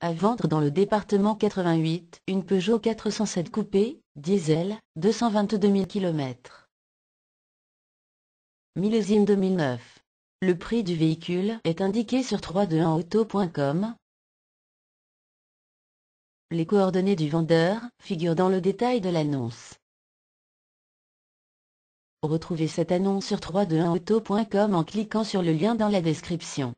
À vendre dans le département 88, une Peugeot 407 coupée, diesel, 222 000 km. Millésime 2009. Le prix du véhicule est indiqué sur 321auto.com. Les coordonnées du vendeur figurent dans le détail de l'annonce. Retrouvez cette annonce sur 321auto.com en cliquant sur le lien dans la description.